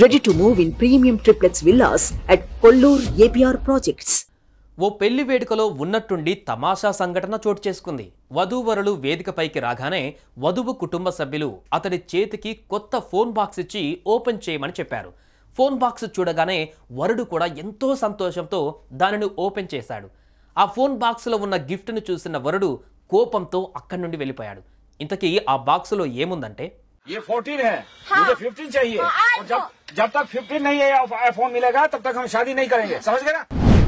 ready to move in premium triplex villas at Kollur APR projects ఓ పెళ్లి వేడుకలో ఉన్నట్టుండి తమాషా సంఘటన చోటు చేసుకుంది వధూవరులు వేదికపైకి రాగానే వధువు కుటుంబ సభ్యులు అతడి చేతికి కొత్త ఫోన్ బాక్స్ ఇచ్చి ఓపెన్ చేయమని చెప్పారు ఫోన్ బాక్స్ చూడగానే వరుడు కూడా ఎంతో సంతోషంతో దానిని ఓపెన్ చేశాడు ఆ ఫోన్ బాక్స్లో ఉన్న గిఫ్ట్ను చూసిన వరుడు కోపంతో అక్కడి నుండి వెళ్ళిపోయాడు ఇంతకీ ఆ బాక్స్లో ఏముందంటే ఏ ఫోర్టీన్ హే ఫిఫ్టీన్ చెయ్యి జబ్ जब तक फिफ्टीन नहीं है मिलेगा तब तक हम शादी नहीं करेंगे समझ गए ना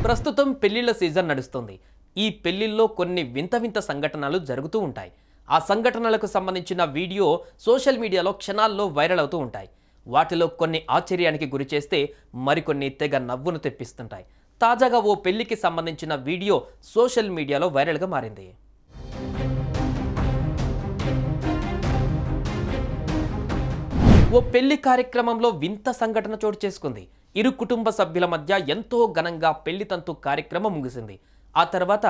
ప్రస్తుతం పెళ్లిళ్ల సీజన్ నడుస్తుంది ఈ పెళ్లిల్లో కొన్ని వింత వింత సంఘటనలు జరుగుతూ ఉంటాయి ఆ సంఘటనలకు సంబంధించిన వీడియో సోషల్ మీడియాలో క్షణాల్లో వైరల్ అవుతూ ఉంటాయి వాటిలో కొన్ని ఆశ్చర్యానికి గురి చేస్తే మరికొన్ని తెగ నవ్వును తెప్పిస్తుంటాయి తాజాగా ఓ పెళ్లికి సంబంధించిన వీడియో సోషల్ మీడియాలో వైరల్గా మారింది ఓ పెళ్లి కార్యక్రమంలో వింత సంఘటన చోటు చేసుకుంది ఇరు కుటుంబ సభ్యుల మధ్య ఎంతో ఘనంగా పెళ్లి తంతు కార్యక్రమం ముగిసింది ఆ తర్వాత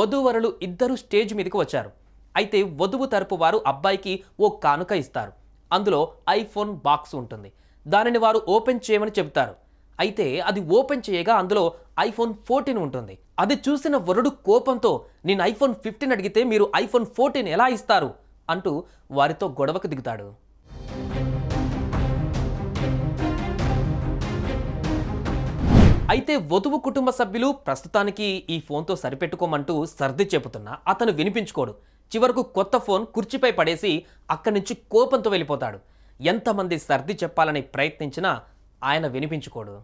వధూవరులు ఇద్దరు స్టేజ్ మీదకి వచ్చారు అయితే వధువు తరపు వారు అబ్బాయికి ఓ కానుక ఇస్తారు అందులో ఐఫోన్ బాక్స్ ఉంటుంది దానిని వారు ఓపెన్ చేయమని చెబుతారు అయితే అది ఓపెన్ చేయగా అందులో ఐఫోన్ ఫోర్టీన్ ఉంటుంది అది చూసిన వరుడు కోపంతో నేను ఐఫోన్ ఫిఫ్టీన్ అడిగితే మీరు ఐఫోన్ ఫోర్టీన్ ఎలా ఇస్తారు అంటూ వారితో గొడవకు దిగుతాడు అయితే వధువు కుటుంబ సభ్యులు ప్రస్తుతానికి ఈ ఫోన్తో సరిపెట్టుకోమంటూ సర్ది చెబుతున్నా అతను వినిపించుకోడు చివరకు కొత్త ఫోన్ కుర్చీపై పడేసి అక్కడి నుంచి కోపంతో వెళ్ళిపోతాడు ఎంతమంది సర్ది చెప్పాలని ప్రయత్నించినా ఆయన వినిపించుకోడు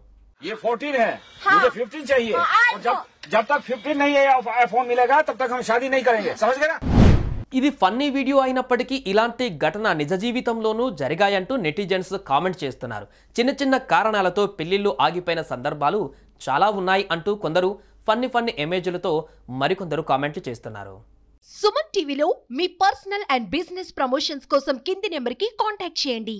ये फोर्टीन है ఇది ఫన్నీ వీడియో అయినప్పటికీ ఇలాంటి ఘటన నిజ జీవితంలోనూ జరిగాయంటూ నెటిజన్స్ కామెంట్ చేస్తున్నారు చిన్న చిన్న కారణాలతో పెళ్లిళ్ళు ఆగిపోయిన సందర్భాలు చాలా ఉన్నాయి అంటూ కొందరు ఫన్నీ ఫన్నీ ఎమేజ్లతో మరికొందరు కామెంట్లు చేస్తున్నారు సుమన్ టీవీలో మీ పర్సనల్ అండ్ బిజినెస్ ప్రమోషన్స్ కోసం కింది నెంబర్కి కాంటాక్ట్ చేయండి